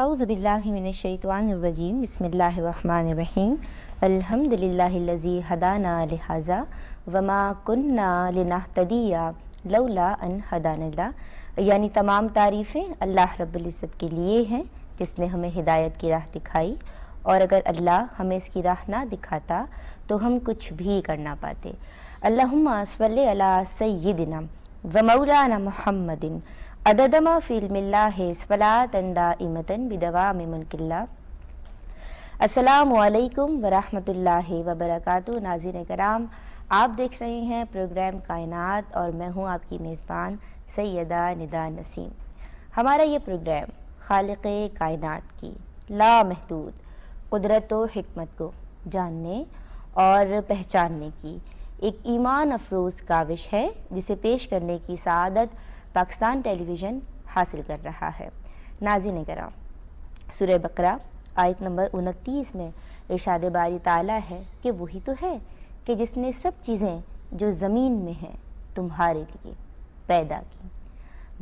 अउज़बिल्लिमिनशैतवानरजीम बसमीम अलहमदिल्लाज़ी हदाना लिहाजा वमा कुन्ना लिनाहतदिया लौला अन हदानल्ला यानी तमाम तारीफ़ें अल्लाह रब्ज़त के लिए हैं जिसने हमें हिदायत की राह दिखाई और अगर अल्लाह हमें इसकी राह ना दिखाता तो हम कुछ भी कर ना पाते अल्लाम सल सैदिना व मौलाना महमदिन अददमा फ़िल्मिल्ला है सलातंदा इमतन बिदवा में मुल्किल्ला असलकम वरहमल वबरक नाजिर कराम आप देख रहे हैं प्रोग्राम कायनात और मैं हूं आपकी मेज़बान सैदा निदा नसीम हमारा ये प्रोग्राम खालक कायनात की लामहदूद कुदरत हमत को जानने और पहचानने की एक ईमान अफरोज़ काविश है जिसे पेश करने की सदत पाकिस्तान टेलीविज़न हासिल कर रहा है नाजिन कराम सुर बकरा आयत नंबर उनतीस में इर्शाद बारी ताला है कि वही तो है कि जिसने सब चीज़ें जो ज़मीन में हैं तुम्हारे लिए पैदा की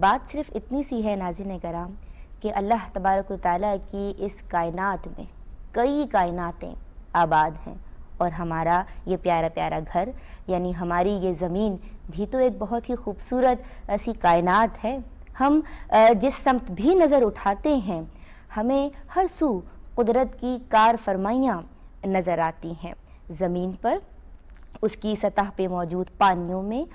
बात सिर्फ इतनी सी है नाजिन कराम कि अल्लाह तबारक ताली की इस कायनत में कई कायनातें आबाद हैं और हमारा ये प्यारा प्यारा घर यानी हमारी ये ज़मीन भी तो एक बहुत ही खूबसूरत ऐसी कायनात है हम जिस समत भी नज़र उठाते हैं हमें हर सू कुदरत की कार फरमाइयाँ नज़र आती हैं ज़मीन पर उसकी सतह पे मौजूद पानियों में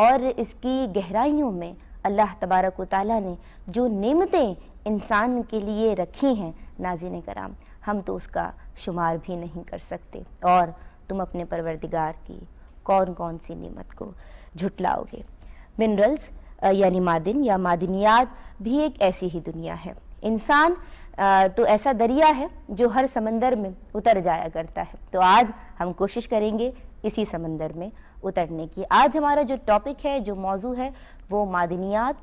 और इसकी गहराइयों में अल्लाह तबारक ताली ने जो नमतें इंसान के लिए रखी हैं नाजिन कराम हम तो उसका शुमार भी नहीं कर सकते और तुम अपने परवरदिगार की कौन कौन सी निमत को झुटलाओगे मिनरल्स यानी मादिन या मादिनियात भी एक ऐसी ही दुनिया है इंसान तो ऐसा दरिया है जो हर समंदर में उतर जाया करता है तो आज हम कोशिश करेंगे इसी समंदर में उतरने की आज हमारा जो टॉपिक है जो मौजू है वो मादनियात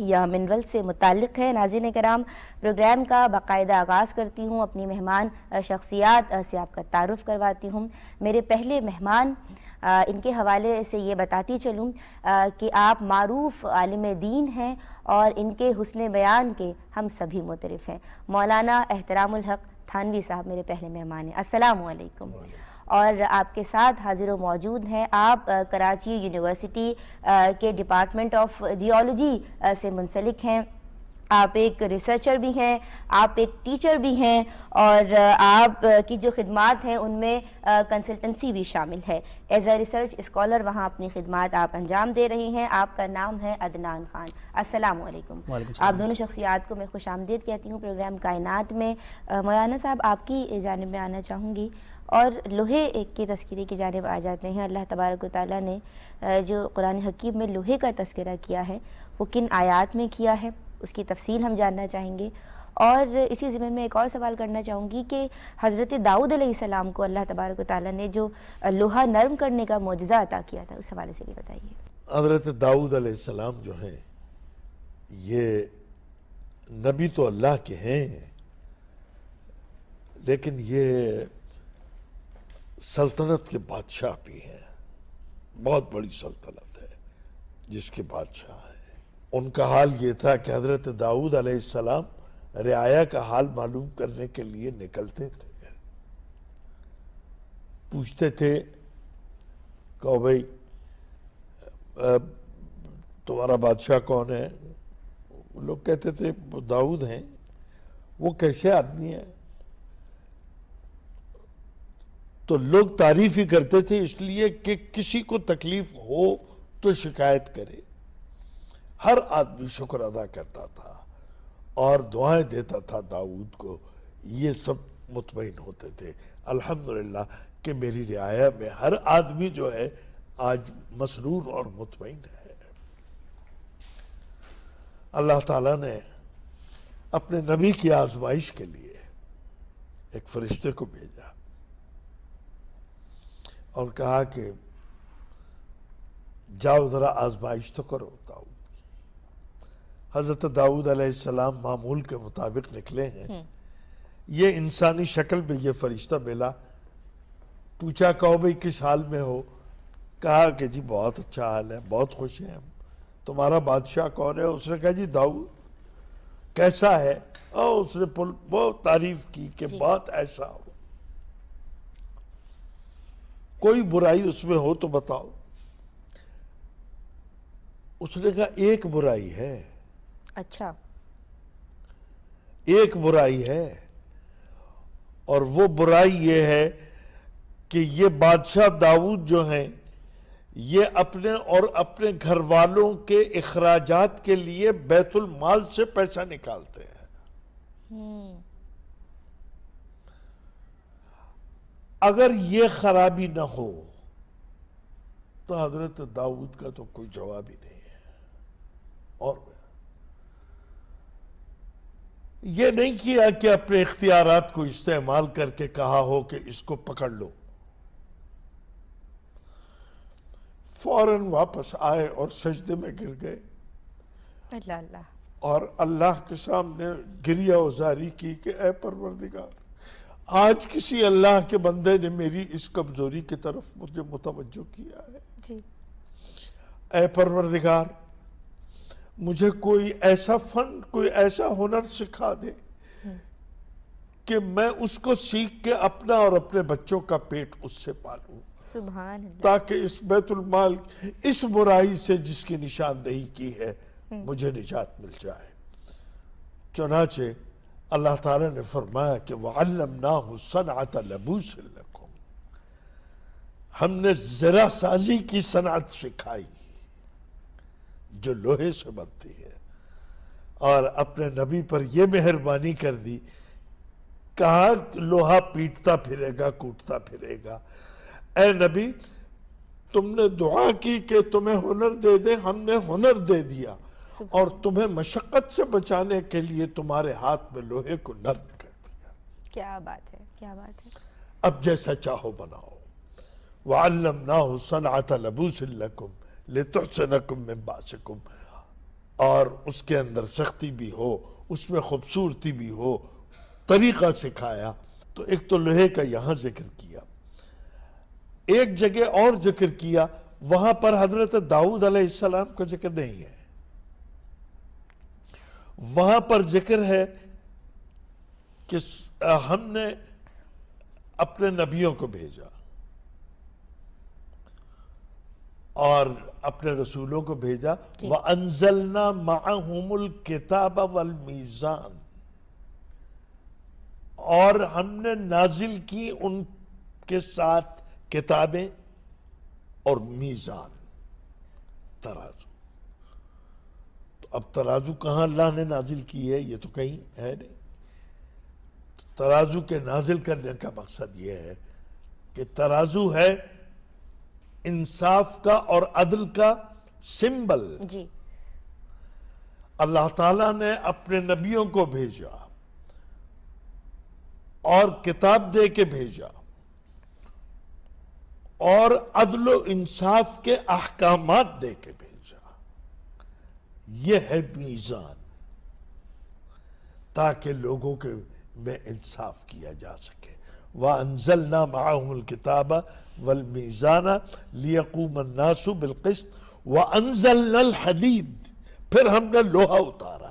या मिनरल से मुतक है नाजिन कराम प्रोग्राम का बाकायदा आगाज़ करती हूँ अपनी मेहमान शख्सियात से आपका तारफ़ करवाती हूँ मेरे पहले मेहमान आ, इनके हवाले से ये बताती चलूँ कि आप मरूफ आलम दीन हैं और इनके हसन बयान के हम सभी मुतरफ़ हैं मौलाना एहतराम हक थानवी साहब मेरे पहले मेहमान हैं असलकम और आपके साथ हाजिर मौजूद हैं आप कराची यूनिवर्सिटी के डिपार्टमेंट ऑफ जियोलॉजी से मुंसलिक हैं आप एक रिसर्चर भी हैं आप एक टीचर भी हैं और uh, आप uh, की जो खदमात हैं उनमें कंसल्टेंसी uh, भी शामिल है एज ए रिसर्च स्कॉलर वहाँ अपनी खदमात आप अंजाम दे रही हैं आपका नाम है अदनान खान वालेकुम आप दोनों शख्सियात को मैं खुश आमदीद कहती हूँ प्रोग्राम कायनात में मौलाना साहब आपकी जानब में आना चाहूँगी और लोहे एक के तस्करे की जानब आ जाते हैं अल्लाह तबारक ताली ने जो कुरान हकीम में लोहे का तस्करा किया है वो किन आयात में किया है उसकी तफसील हम जानना चाहेंगे और इसी ज़मीन में एक और सवाल करना चाहूँगी कि हज़रत दाऊद सलाम को अल्लाह तबारक ताली ने जो लोहा नरम करने का मुजज़ा अदा किया था उस हवाले से भी बताइए हज़रत दाऊद सलाम जो हैं ये नबी तो अल्लाह के हैं लेकिन ये सल्तनत के बादशाह भी हैं बहुत बड़ी सल्तनत है जिसके बादशाह हैं उनका हाल ये था कि हज़रत दाऊद सलाम रियाया का हाल मालूम करने के लिए निकलते थे पूछते थे कहो भाई तुम्हारा बादशाह कौन है लोग कहते थे दाऊद हैं वो कैसे आदमी है तो लोग तारीफ ही करते थे इसलिए कि किसी को तकलीफ हो तो शिकायत करे हर आदमी शुक्र अदा करता था और दुआएं देता था दाऊद को ये सब मुतमिन होते थे अल्हम्दुलिल्लाह कि मेरी रियाया में हर आदमी जो है आज मसरूर और मुतमिन है अल्लाह ताला ने अपने नबी की आजमाइश के लिए एक फरिश्ते को भेजा और कहा कि जाओ ज़रा आजमाइश तो करो दाऊद हज़रत दाऊद आसमाम मामूल के मुताबिक निकले हैं ये इंसानी शक्ल में ये फरिश्ता मिला पूछा कहो भाई किस हाल में हो कहा कि जी बहुत अच्छा हाल है बहुत खुश है हम तुम्हारा बादशाह कौन है उसने कहा जी दाऊद कैसा है और उसने पुल बहुत तारीफ की कि बहुत ऐसा हो कोई बुराई उसमें हो तो बताओ उसने कहा एक बुराई है अच्छा एक बुराई है और वो बुराई ये है कि ये बादशाह दाऊद जो हैं ये अपने और अपने घर वालों के अखराज के लिए बैतुल माल से पैसा निकालते हैं हम्म। अगर ये खराबी ना हो तो हजरत दाऊद का तो कोई जवाब ही नहीं है और ये नहीं किया कि अपने इख्तियार को इस्तेमाल करके कहा हो कि इसको पकड़ लो फौरन वापस आए और सजदे में गिर गए अल्लाह और अल्लाह के सामने गिरिया उजारी की कि ए परवरदिगार आज किसी अल्लाह के बंदे ने मेरी इस कमजोरी की तरफ मुझे मुतवजो किया है जी ए परवरदिगार मुझे कोई ऐसा फन कोई ऐसा हुनर सिखा दे हम्म। कि मैं उसको सीख के अपना और अपने बच्चों का पेट उससे पालू ताकि इस बैतुलमाल इस बुराई से जिसकी निशानदेही की है हम्म। मुझे निजात मिल जाए चुनाचे अल्लाह ताला ने फरमाया कि वालम ना लबूस हमने जरा साजी की सनात सिखाई जो लोहे से बनती है और अपने नबी पर यह मेहरबानी कर दी कहा लोहा पीटता फिरेगा कूटता फिरेगा ए नबी तुमने दुआ की कि तुम्हें हुनर दे दे हमने हुनर दे दिया और तुम्हें मशक्क़त से बचाने के लिए तुम्हारे हाथ में लोहे को नर्म कर दिया क्या बात है क्या बात है अब जैसा चाहो बनाओ वालम ना हुसन आता लबूसम लेतुहसनकुम में बाशकुम और उसके अंदर सख्ती भी हो उसमें खूबसूरती भी हो तरीक़ा सिखाया तो एक तो लोहे का यहाँ जिक्र किया एक जगह और जिक्र किया वहां पर हजरत दाऊद अलैहिस्सलाम का जिक्र नहीं है वहां पर जिक्र है कि हमने अपने नबियों को भेजा और अपने रसूलों को भेजा व अनजलना माहमुल किताब वल मीज़ान और हमने नाजिल की उनके साथ किताबें और मीज़ान तराजू तो अब तराजू कहाँ अल्लाह ने नाजिल की है ये तो कहीं है नहीं तो तराजू के नाजिल करने का मकसद ये है कि तराजू है इंसाफ का और अदल का सिंबल जी अल्लाह ताला ने अपने नबियों को भेजा और किताब दे के भेजा और अदल इंसाफ के अहकाम दे के भेजा यह है मीज़ान ताकि लोगों के में इंसाफ किया जा सके व किताबा व अनजल फिर हमने लोहा उतारा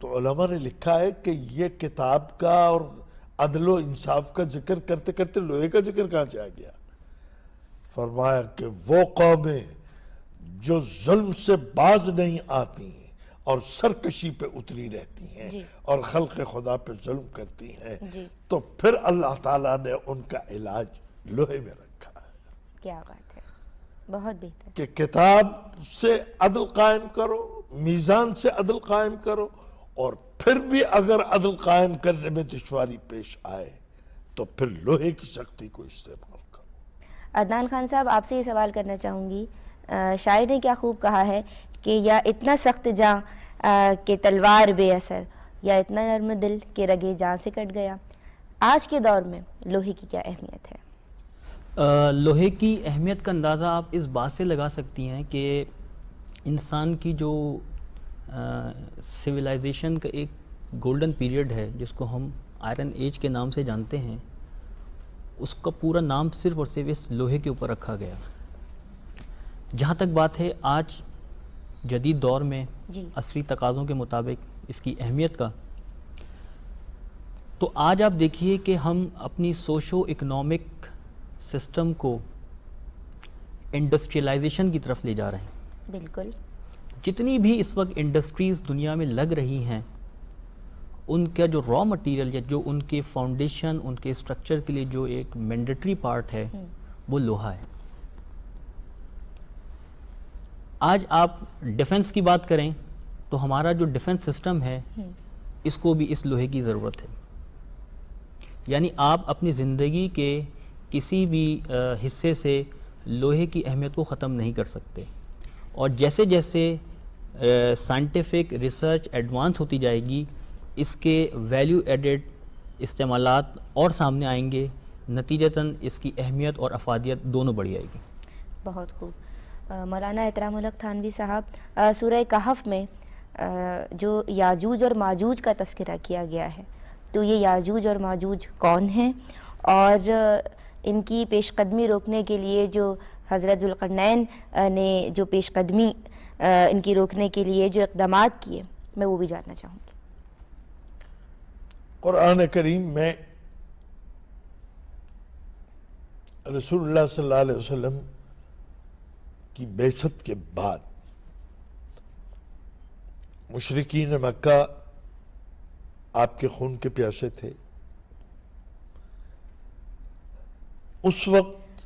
तो ने लिखा है कि ये किताब का और अदलो इंसाफ का जिक्र करते करते लोहे का जिक्र कहां जाया गया फरमाया कि वो कौमें जो जुल्म से बाज नहीं आती और सरकशी पे उतरी रहती हैं और खल के खुदा पे जुल्म करती हैं तो फिर अल्लाह ताला ने उनका इलाज लोहे में रखा है क्या बात है बहुत बेहतर कि किताब से अदल कायम करो मीज़ान से अदल कायम करो और फिर भी अगर अदल कायम करने में दुशारी पेश आए तो फिर लोहे की शक्ति को इस्तेमाल करो अदनान खान साहब आपसे ये सवाल करना चाहूँगी शायर ने क्या खूब कहा है कि या इतना सख्त जहाँ के तलवार बेअसर या इतना नर्म दिल के रगे जहाँ से कट गया आज के दौर में लोहे की क्या अहमियत है आ, लोहे की अहमियत का अंदाज़ा आप इस बात से लगा सकती हैं कि इंसान की जो सिविलाइजेशन का एक गोल्डन पीरियड है जिसको हम आयरन एज के नाम से जानते हैं उसका पूरा नाम सिर्फ और सिर्फ इस लोहे के ऊपर रखा गया जहाँ तक बात है आज जदीद दौर में असली तकाज़ों के मुताबिक इसकी अहमियत का तो आज आप देखिए कि हम अपनी सोशो इकनॉमिक सिस्टम को इंडस्ट्रियलाइजेशन की तरफ ले जा रहे हैं बिल्कुल जितनी भी इस वक्त इंडस्ट्रीज़ दुनिया में लग रही हैं उनका जो रॉ मटेरियल या जो उनके फाउंडेशन उनके स्ट्रक्चर के लिए जो एक मैंडेटरी पार्ट है हम्म। वो लोहा है आज आप डिफेंस की बात करें तो हमारा जो डिफेंस सिस्टम है हम्म। इसको भी इस लोहे की ज़रूरत है यानी आप अपनी ज़िंदगी के किसी भी हिस्से से लोहे की अहमियत को ख़त्म नहीं कर सकते और जैसे जैसे साइंटिफिक रिसर्च एडवांस होती जाएगी इसके वैल्यू एडेड इस्तेमाल और सामने आएंगे नतीजतन इसकी अहमियत और अफादियत दोनों बढ़ जाएगी बहुत खूब मौलाना एहतराम थानवी साहब सूर्य कहफ में जो याजूज और माजूज का तस्करा किया गया है तो ये याजूज और माजूज कौन हैं और इनकी पेशकदमी रोकने के लिए जो हज़रत जुल्कनैन ने जो पेशकदमी इनकी रोकने के लिए जो इकदाम किए मैं वो भी जानना चाहूँगी क़ुरान करीम में रसूलुल्लाह सल्लल्लाहु अलैहि वसल्लम की बेसत के बाद मुशरकिन मक्का आपके खून के प्यासे थे उस वक्त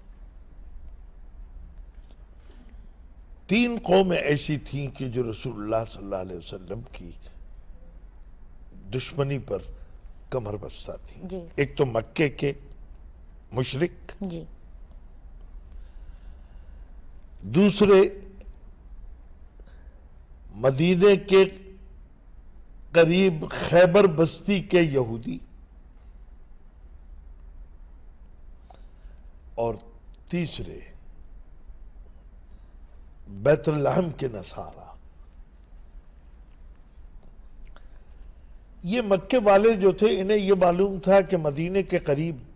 तीन कौमें ऐसी थीं कि जो रसूलुल्लाह सल्लल्लाहु अलैहि वसल्लम की दुश्मनी पर कमर बस्ता थी एक तो मक्के के मुशरक दूसरे मदीने के करीब खैबर बस्ती के यहूदी और तीसरे बैतलहम के नसारा ये मक्के वाले जो थे इन्हें यह मालूम था कि मदीने के करीब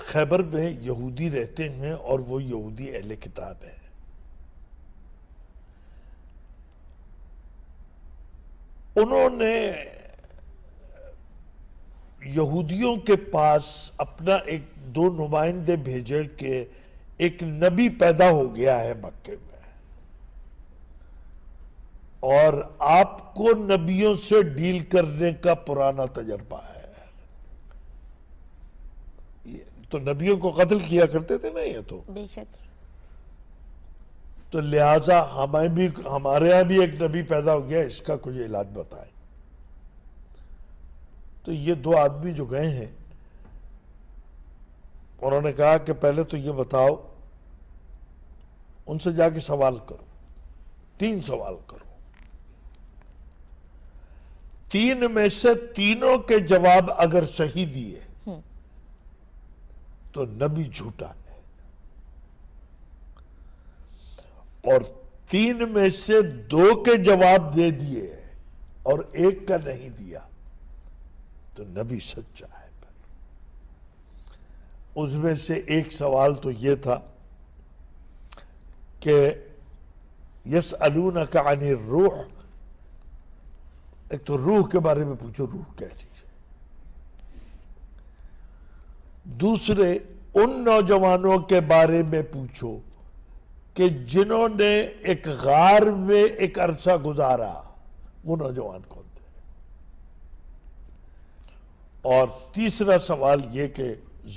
खैबर में यहूदी रहते हैं और वो यहूदी अहल किताब है उन्होंने यहूदियों के पास अपना एक दो नुमाइंदे भेजे के एक नबी पैदा हो गया है मक्के में और आपको नबियों से डील करने का पुराना तजर्बा है तो नबियों को कत्ल किया करते थे ना ये तो बेशक तो लिहाजा हमें भी हमारे यहां भी एक नबी पैदा हो गया इसका कुछ इलाज बताए तो ये दो आदमी जो गए हैं उन्होंने कहा कि पहले तो ये बताओ उनसे जाके सवाल करो तीन सवाल करो तीन में से तीनों के जवाब अगर सही दिए तो नबी झूठा है और तीन में से दो के जवाब दे दिए और एक का नहीं दिया तो नबी सच्चा है पर उसमें से एक सवाल तो ये था कि यस अलू का कहानी रूह एक तो रूह के बारे में पूछो रूह क्या चीज दूसरे उन नौजवानों के बारे में पूछो कि जिन्होंने एक गार में एक अरसा गुजारा वो नौजवान कौन थे और तीसरा सवाल ये कि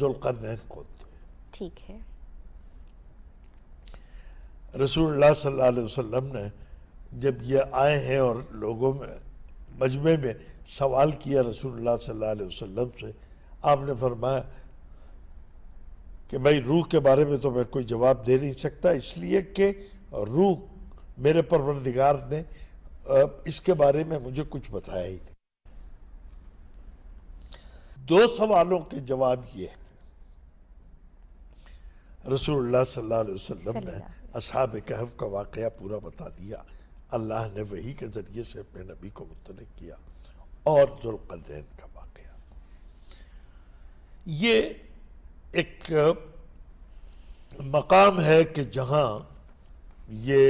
नैन कौन थे ठीक है रसूलुल्लाह सल्लल्लाहु अलैहि वसल्लम ने जब ये आए हैं और लोगों में मजमे में सवाल किया रसूलुल्लाह सल्लल्लाहु अलैहि वसल्लम से आपने फरमाया कि भाई रूह के बारे में तो मैं कोई जवाब दे नहीं सकता इसलिए कि रूह मेरे परवरदिगार ने इसके बारे में मुझे कुछ बताया ही नहीं दो सवालों के जवाब ये रसूलुल्लाह सल्लल्लाहु अलैहि वसल्लम ने असहाब कहफ का वाक़ पूरा बता दिया अल्लाह ने वही के ज़रिए से अपने नबी को मुतल किया और जुल्कन का वाक़ ये एक मकाम है कि जहाँ ये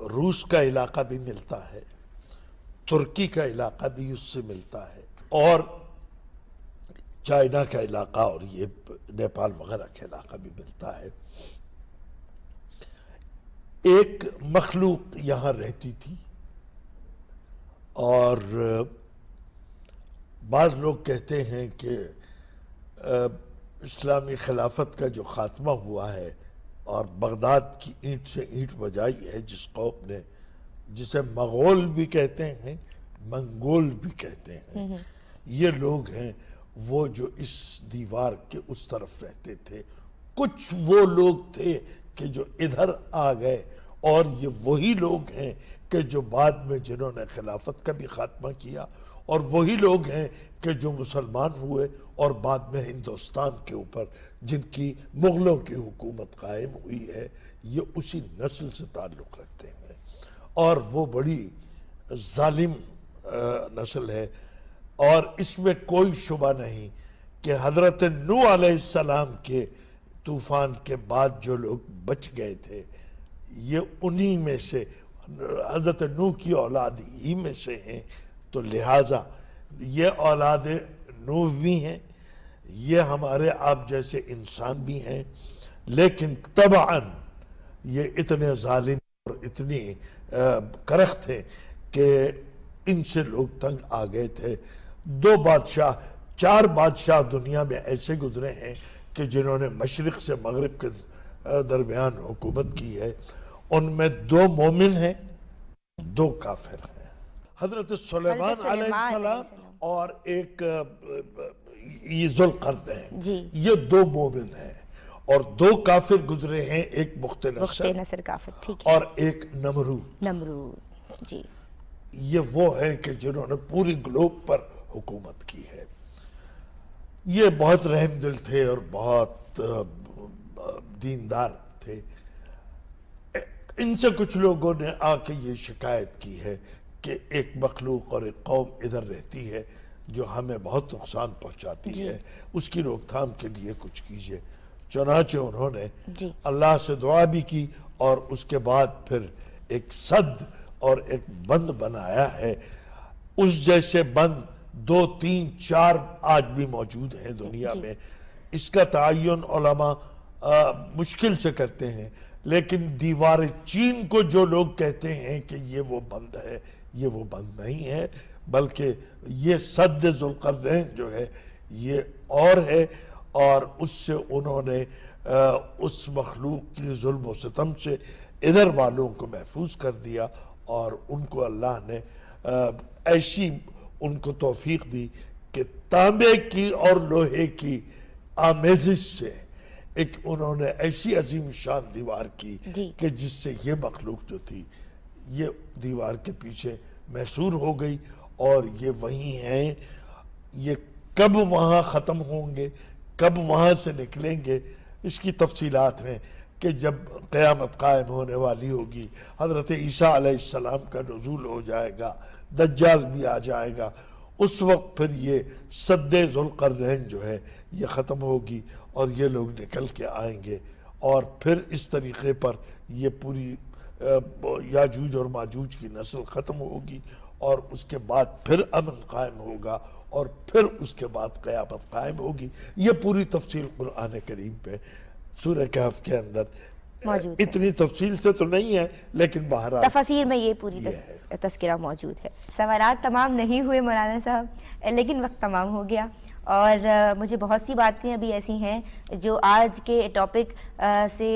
रूस का इलाका भी मिलता है तुर्की का इलाका भी उससे मिलता है और चाइना का इलाका और ये नेपाल वगैरह का इलाका भी मिलता है एक मखलूक यहाँ रहती थी और बाद लोग कहते हैं कि इस्लामी खिलाफत का जो ख़ात्मा हुआ है और बगदाद की ईंट से ईंट बजाई है जिस कौम ने जिसे मगोल भी कहते हैं मंगोल भी कहते हैं हम्म, हम्म। ये लोग हैं वो जो इस दीवार के उस तरफ रहते थे कुछ वो लोग थे कि जो इधर आ गए और ये वही लोग हैं कि जो बाद में जिन्होंने खिलाफत का भी खात्मा किया और वही लोग हैं कि जो मुसलमान हुए और बाद में हिंदुस्तान के ऊपर जिनकी मुग़लों की हुकूमत कायम हुई है ये उसी नस्ल से ताल्लुक़ रखते हैं और वो बड़ी ालिम नस्ल है और इसमें कोई शुबा नहीं कि हज़रत नू आसमाम के तूफ़ान के बाद जो लोग बच गए थे ये उन्हीं में से हज़रत नू की औलाद ही में से हैं तो लिहाजा ये औलाद नूह भी हैं ये हमारे आप जैसे इंसान भी हैं लेकिन तबान ये इतने ालिम और इतनी करख थे कि इनसे लोग तंग आ गए थे दो बादशाह चार बादशाह दुनिया में ऐसे गुजरे हैं कि जिन्होंने मशरक़ से मगरब के दरमियान हुकूमत की है उनमें दो मोमिन हैं दो काफिर हैं हजरत सलेमान और एक ये है ये दो मोमिन है और दो काफिर गुजरे हैं एक मुख्त नसर, काफिर ठीक और एक नमरू नमरूद जी ये वो है कि जिन्होंने पूरी ग्लोब पर हुकूमत की है ये बहुत रहम दिल थे और बहुत दीनदार थे इनसे कुछ लोगों ने आके ये शिकायत की है कि एक मखलूक और एक कौम इधर रहती है जो हमें बहुत नुकसान पहुंचाती है उसकी रोकथाम के लिए कुछ कीजिए चुनाचे उन्होंने अल्लाह से दुआ भी की और उसके बाद फिर एक सद और एक बंद बनाया है उस जैसे बंद दो तीन चार आज भी मौजूद हैं दुनिया में इसका तयन मुश्किल से करते हैं लेकिन दीवार चीन को जो लोग कहते हैं कि ये वो बंद है ये वो बंद नहीं है बल्कि ये सद जुल्कर्नैन जो है ये और है और उससे उन्होंने उस मखलूक की जुल्म सितम से इधर वालों को महफूज कर दिया और उनको अल्लाह ने ऐसी उनको तोफीक दी कि तांबे की और लोहे की आमेजिश से एक उन्होंने ऐसी अजीम शान दीवार की कि जिससे ये मखलूक जो थी ये दीवार के पीछे मैसूर हो गई और ये वहीं हैं ये कब वहाँ ख़त्म होंगे कब वहाँ से निकलेंगे इसकी तफसीलात हैं कि जब क़यामत कायम होने वाली होगी हज़रत ईसा आसमाम का नजूल हो जाएगा दज्जाल भी आ जाएगा उस वक्त फिर ये सद्दुलकरन जो है ये ख़त्म होगी और ये लोग निकल के आएंगे और फिर इस तरीके पर ये पूरी याजूज और माजूज की नस्ल ख़त्म होगी और उसके बाद फिर अमन कायम होगा और फिर उसके बाद क़यामत कायम होगी ये पूरी तफसील कुरान करीम पे सूर्य कहफ के अंदर इतनी तफसील से तो नहीं है लेकिन बाहर तफसीर में ये पूरी ये तस, तस्करा मौजूद है सवाल तमाम नहीं हुए मौलाना साहब लेकिन वक्त तमाम हो गया और आ, मुझे बहुत सी बातें अभी ऐसी हैं जो आज के टॉपिक से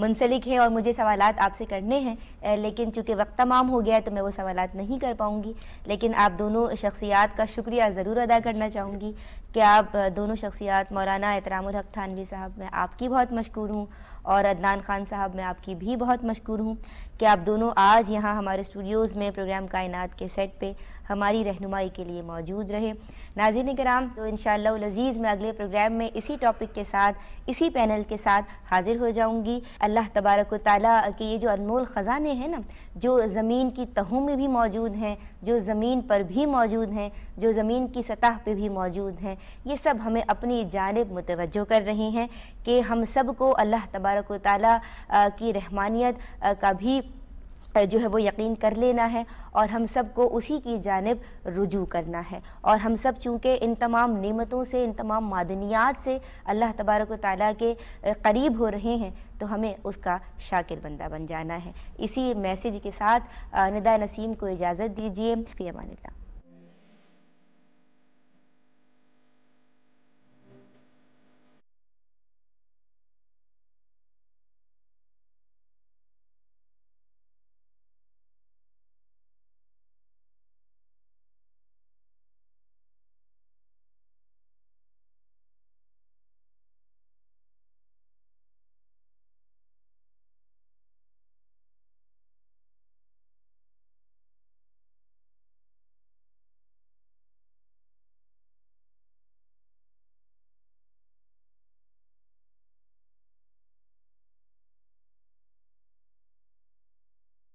मुंसलिक हैं और मुझे सवाल आपसे करने हैं लेकिन चूँकि वक्त तमाम हो गया है तो मैं वो सवाल नहीं कर पाऊँगी लेकिन आप दोनों शख्सियात का शुक्रिया ज़रूर अदा करना चाहूँगी कि आप दोनों शख्सियात मौलाना एहतरामक थानवी साहब मैं आपकी बहुत मशहूर हूँ और अदनान खान साहब मैं आपकी भी बहुत मशहूर हूँ कि आप दोनों आज यहाँ हमारे स्टूडियोज़ में प्रोग्राम कायनात के सेट पर हमारी रहनुमाई के लिए मौजूद रहे नाजिन कराम तो इन शजीज़ मैं अगले प्रोग्राम में इसी टॉपिक के साथ इसी पैनल के साथ हाज़िर हो जाऊँगी अल्लाह तबारक ताली के ये जो अनमोल ख़जाने हैं ना जो ज़मीन की तहों में भी मौजूद हैं जो ज़मीन पर भी मौजूद हैं जो ज़मीन की सतह पे भी मौजूद हैं ये सब हमें अपनी जानब मुतवजो कर रहे हैं कि हम सब को अल्लाह तबारक ताली की रहमानियत का भी जो है वो यकीन कर लेना है और हम सब को उसी की जानब रुजू करना है और हम सब चूँकि इन तमाम नियमतों से इन तमाम मादनियात से अल्लाह तबारक ताली के करीब हो रहे हैं तो हमें उसका शाकिर बंदा बन जाना है इसी मैसेज के साथ निदा नसीम को इजाज़त दीजिए फी अमान